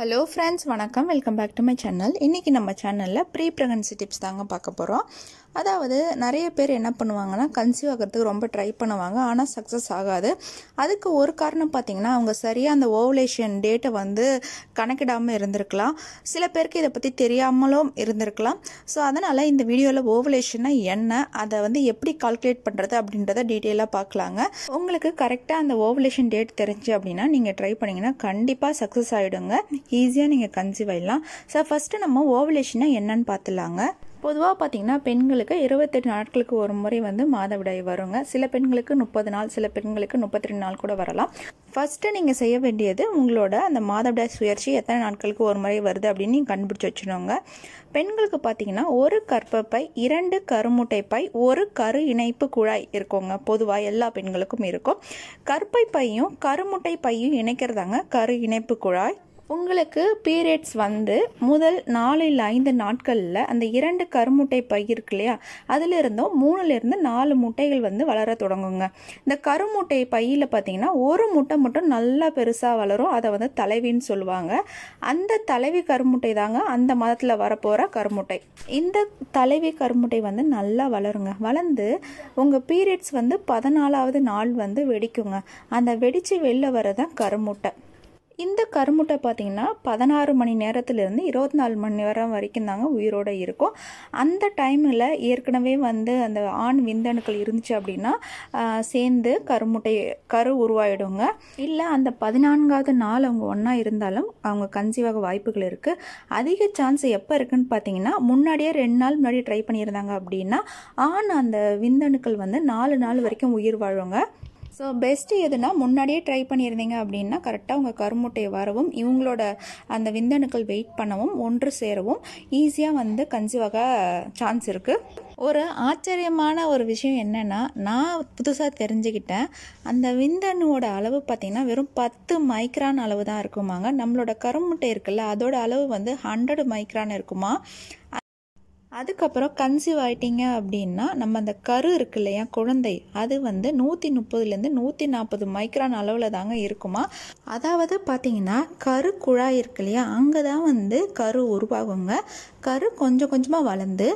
hello friends வணக்கம் welcome back to my channel இன்றைக்கி நம்ம சேனலில் ப்ரீ ப்ரெக்னன்சி டிப்ஸ் தாங்க பார்க்க போகிறோம் அதாவது நிறைய பேர் என்ன பண்ணுவாங்கன்னா கன்சீவ் ஆகிறதுக்கு ரொம்ப ட்ரை பண்ணுவாங்க ஆனால் சக்ஸஸ் ஆகாது அதுக்கு ஒரு காரணம் பார்த்தீங்கன்னா அவங்க சரியாக அந்த ஓவலேஷன் டேட்டை வந்து கணக்கிடாமல் இருந்திருக்கலாம் சில பேருக்கு இதை பற்றி தெரியாமலும் இருந்திருக்கலாம் ஸோ அதனால் இந்த வீடியோவில் ஓவலேஷன்னா என்ன அதை வந்து எப்படி கால்குலேட் பண்ணுறது அப்படின்றத டீட்டெயிலாக பார்க்கலாங்க உங்களுக்கு கரெக்டாக அந்த ஓவலேஷன் டேட் தெரிஞ்சு அப்படின்னா நீங்கள் ட்ரை பண்ணிங்கன்னா கண்டிப்பாக சக்ஸஸ் ஆகிடுங்க ஈஸியாக நீங்கள் கன்சீவ் ஆகிடலாம் ஸோ ஃபஸ்ட்டு நம்ம ஓவலேஷனை என்னன்னு பார்த்துலாங்க பொதுவாக பார்த்தீங்கன்னா பெண்களுக்கு இருபத்தெட்டு நாட்களுக்கு ஒரு முறை வந்து மாதவிடாய் வருங்க சில பெண்களுக்கு முப்பது நாள் சில பெண்களுக்கு முப்பத்தி ரெண்டு நாள் கூட வரலாம் ஃபஸ்ட்டு நீங்கள் செய்ய வேண்டியது உங்களோட அந்த மாதவிடாய் சுயற்சி எத்தனை நாட்களுக்கு ஒரு முறை வருது அப்படின்னு நீங்கள் கண்டுபிடிச்சி வச்சுருவாங்க பெண்களுக்கு பார்த்தீங்கன்னா ஒரு கற்பப்பை இரண்டு கருமுட்டை பை ஒரு கரு இணைப்பு குழாய் இருக்கோங்க பொதுவாக எல்லா பெண்களுக்கும் இருக்கும் கற்பை பையும் கருமுட்டை பையும் இணைக்கிறதாங்க கரு இணைப்பு குழாய் உங்களுக்கு பீரியட்ஸ் வந்து முதல் நாலு இல்லை ஐந்து நாட்களில் அந்த இரண்டு கருமுட்டை பை இல்லையா அதிலிருந்தும் மூணுலேருந்து நாலு முட்டைகள் வந்து வளர தொடங்குங்க இந்த கருமுட்டை பையில் பார்த்தீங்கன்னா ஒரு முட்டை மட்டும் நல்லா பெருசாக வளரும் அதை வந்து தலைவின்னு சொல்லுவாங்க அந்த தலைவி கருமுட்டை தாங்க அந்த மதத்தில் வரப்போகிற கருமுட்டை இந்த தலைவி கருமுட்டை வந்து நல்லா வளருங்க வளர்ந்து உங்கள் பீரியட்ஸ் வந்து பதினாலாவது நாள் வந்து வெடிக்குங்க அந்த வெடித்து வெளில வரதான் கருமுட்டை இந்த கருமுட்டை பார்த்திங்கன்னா பதினாறு மணி நேரத்துலேருந்து இருபத்தி நாலு மணி நேரம் வரைக்கும் தாங்க உயிரோடு இருக்கும் அந்த டைமில் ஏற்கனவே வந்து அந்த ஆண் விந்தணுக்கள் இருந்துச்சு அப்படின்னா சேர்ந்து கருமுட்டை கரு உருவாயிடுங்க இல்லை அந்த பதினான்காவது நாள் அவங்க ஒன்றா இருந்தாலும் அவங்க கன்சீவாக வாய்ப்புகள் இருக்குது அதிக சான்ஸ் எப்போ இருக்குதுன்னு பார்த்தீங்கன்னா முன்னாடியே ரெண்டு நாள் முன்னாடி ட்ரை பண்ணியிருந்தாங்க அப்படின்னா ஆண் அந்த விந்தணுக்கள் வந்து நாலு நாள் வரைக்கும் உயிர் வாழுங்க ஸோ பெஸ்ட்டு எதுனா முன்னாடியே ட்ரை பண்ணியிருந்தீங்க அப்படின்னா கரெக்டாக உங்கள் கருமுட்டையை வரவும் இவங்களோட அந்த விந்தணுக்கள் வெயிட் பண்ணவும் ஒன்று சேரவும் ஈஸியாக வந்து கன்சீவாக சான்ஸ் இருக்குது ஒரு ஆச்சரியமான ஒரு விஷயம் என்னென்னா நான் புதுசாக தெரிஞ்சுக்கிட்டேன் அந்த விந்தணுவோட அளவு பார்த்திங்கன்னா வெறும் பத்து மைக்ரான் அளவு தான் இருக்குமாங்க நம்மளோட கருமுட்டை இருக்குல்ல அதோட அளவு வந்து ஹண்ட்ரட் மைக்ரான் இருக்குமா அதுக்கப்புறம் கன்சீவ் ஆகிட்டிங்க அப்படின்னா நம்ம அந்த கரு இருக்கு இல்லையா குழந்தை அது வந்து நூற்றி முப்பதுலேருந்து நூற்றி நாற்பது மைக்ரான் அளவில் தாங்க இருக்குமா அதாவது பார்த்தீங்கன்னா கரு குழாய் இருக்கு இல்லையா அங்கே தான் வந்து கரு உருவாகுங்க கரு கொஞ்சம் கொஞ்சமாக வளர்ந்து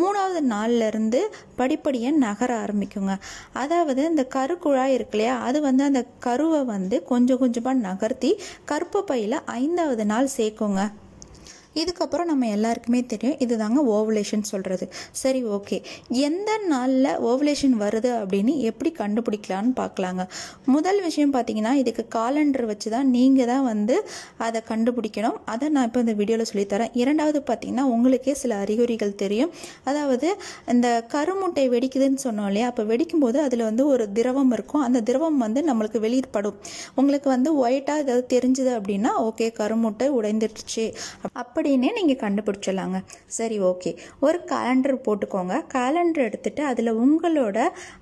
மூணாவது நாள்லேருந்து படிப்படியாக நகர ஆரம்பிக்குங்க அதாவது இந்த கரு குழாய் இருக்கு இல்லையா அது வந்து அந்த கருவை வந்து கொஞ்சம் கொஞ்சமாக நகர்த்தி கருப்பை பையில் ஐந்தாவது நாள் சேர்க்குங்க இதுக்கப்புறம் நம்ம எல்லாருக்குமே தெரியும் இது தாங்க ஓவலேஷன் சொல்கிறது சரி ஓகே எந்த நாளில் ஓவலேஷன் வருது அப்படின்னு எப்படி கண்டுபிடிக்கலான்னு பார்க்கலாங்க முதல் விஷயம் பார்த்தீங்கன்னா இதுக்கு காலண்டர் வச்சு தான் நீங்கள் தான் வந்து அதை கண்டுபிடிக்கணும் அதை நான் இப்போ இந்த வீடியோவில் சொல்லித்தரேன் இரண்டாவது பார்த்தீங்கன்னா உங்களுக்கே சில அறிகுறிகள் தெரியும் அதாவது இந்த கருமுட்டை வெடிக்குதுன்னு சொன்னோம் இல்லையா அப்போ வெடிக்கும்போது அதில் வந்து ஒரு திரவம் இருக்கும் அந்த திரவம் வந்து நம்மளுக்கு வெளியிடப்படும் உங்களுக்கு வந்து ஒயிட்டாக ஏதாவது தெரிஞ்சுது அப்படின்னா ஓகே கருமுட்டை உடைந்துடுச்சு அப்படி அப்படின்னே நீங்கள் கண்டுபிடிச்சிடலாங்க சரி ஓகே ஒரு கேலண்டர் போட்டுக்கோங்க கேலண்டர் எடுத்துகிட்டு அதில் உங்களோட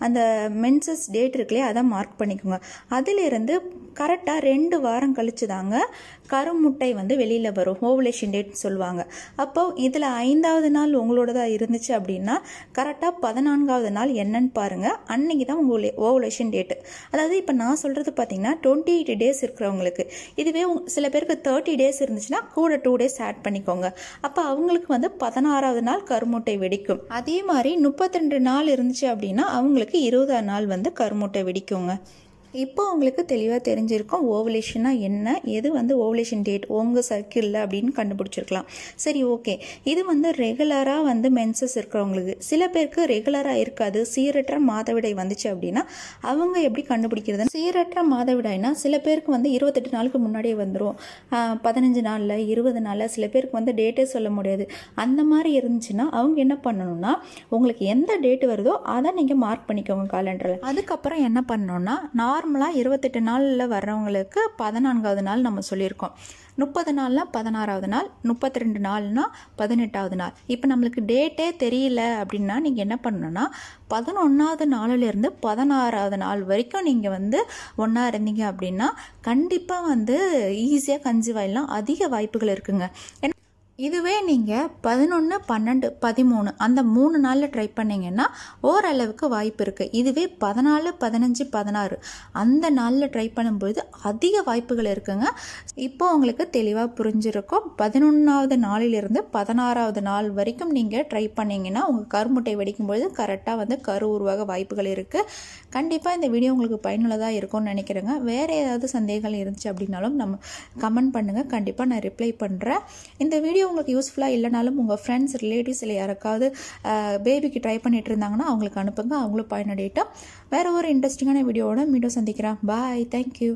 அந்த மென்சஸ் டேட் இருக்குல்லையே அதை மார்க் பண்ணிக்கோங்க அதிலிருந்து கரெக்டாக ரெண்டு வாரம் கழிச்சு தாங்க கருமுட்டை வந்து வெளியில் வரும் ஓவலேஷன் டேட்னு சொல்லுவாங்க அப்போ இதில் ஐந்தாவது நாள் உங்களோடதாக இருந்துச்சு அப்படின்னா கரெக்டாக பதினான்காவது நாள் என்னன்னு பாருங்கள் அன்னைக்கு தான் உங்களே ஓவலேஷன் டேட்டு அதாவது இப்போ நான் சொல்கிறது பார்த்தீங்கன்னா டுவெண்ட்டி எயிட் டேஸ் இருக்கிறவங்களுக்கு இதுவே சில பேருக்கு தேர்ட்டி டேஸ் இருந்துச்சுன்னா கூட டூ டேஸ் ஆட் பண்ணிக்கோங்க அப்போ அவங்களுக்கு வந்து பதினாறாவது நாள் கருமுட்டை வெடிக்கும் அதே மாதிரி முப்பத்தி ரெண்டு நாள் இருந்துச்சு அப்படின்னா அவங்களுக்கு இருபதாம் நாள் வந்து கருமுட்டை வெடிக்குங்க இப்போ உங்களுக்கு தெளிவாக தெரிஞ்சிருக்கும் ஓவலேஷனாக என்ன எது வந்து ஓவலேஷன் டேட் உங்கள் சர்க்கிளில் அப்படின்னு கண்டுபிடிச்சிருக்கலாம் சரி ஓகே இது வந்து ரெகுலராக வந்து மென்சஸ் இருக்கிறவங்களுக்கு சில பேருக்கு ரெகுலராக இருக்காது சீரற்ற மாதவிடை வந்துச்சு அப்படின்னா அவங்க எப்படி கண்டுபிடிக்கிறது சீரற்ற மாதவிடாய்னா சில பேருக்கு வந்து இருபத்தெட்டு நாளுக்கு முன்னாடியே வந்துடும் பதினஞ்சு நாளில் இருபது நாளில் சில பேருக்கு வந்து டேட்டே சொல்ல முடியாது அந்த மாதிரி இருந்துச்சுன்னா அவங்க என்ன பண்ணணும்னா உங்களுக்கு எந்த டேட் வருதோ அதை நீங்கள் மார்க் பண்ணிக்கோங்க காலண்டரில் அதுக்கப்புறம் என்ன பண்ணணும்னா நார் நார்மலாக இருபத்தெட்டு நாளில் வர்றவங்களுக்கு பதினான்காவது நாள் நம்ம சொல்லியிருக்கோம் முப்பது நாள்னால் பதினாறாவது நாள் முப்பத்தி ரெண்டு நாள்னால் பதினெட்டாவது நாள் இப்போ நம்மளுக்கு டேட்டே தெரியல அப்படின்னா நீங்கள் என்ன பண்ணணும்னா பதினொன்றாவது நாளிலேருந்து பதினாறாவது நாள் வரைக்கும் நீங்கள் வந்து ஒன்றா இருந்தீங்க அப்படின்னா கண்டிப்பாக வந்து ஈஸியாக கஞ்சி வாயிலாம் அதிக வாய்ப்புகள் இருக்குங்க இதுவே நீங்கள் பதினொன்று பன்னெண்டு பதிமூணு அந்த மூணு நாளில் ட்ரை பண்ணிங்கன்னா ஓரளவுக்கு வாய்ப்பு இருக்குது இதுவே பதினாலு பதினஞ்சு பதினாறு அந்த நாளில் ட்ரை பண்ணும்போது அதிக வாய்ப்புகள் இருக்குங்க இப்போ உங்களுக்கு தெளிவாக புரிஞ்சிருக்கும் பதினொன்றாவது நாளிலிருந்து பதினாறாவது நாள் வரைக்கும் நீங்கள் ட்ரை பண்ணிங்கன்னா உங்கள் கருமுட்டை வெடிக்கும்பொழுது கரெக்டாக வந்து கரு உருவாக வாய்ப்புகள் இருக்குது கண்டிப்பாக இந்த வீடியோ உங்களுக்கு பயனுள்ளதாக இருக்கும்னு நினைக்கிறேங்க வேறு ஏதாவது சந்தேகங்கள் இருந்துச்சு அப்படின்னாலும் நம்ம கமெண்ட் பண்ணுங்கள் கண்டிப்பாக நான் ரிப்ளை பண்ணுறேன் இந்த வீடியோ உங்களுக்கு யூஸ்ஃபுல்லாக இல்லைனாலும் உங்கள் ஃப்ரெண்ட்ஸ் ரிலேட்டிவ்ஸ் இல்லை யாருக்காவது பேபிக்கு ட்ரை பண்ணிகிட்டு இருந்தாங்கன்னா அவங்களுக்கு அனுப்புங்க அவங்களும் பயனடையிட்டோம் வேறு ஒரு இன்ட்ரெஸ்டிங்கான வீடியோவோட மீண்டும் சந்திக்கிறேன் பாய் தேங்க்யூ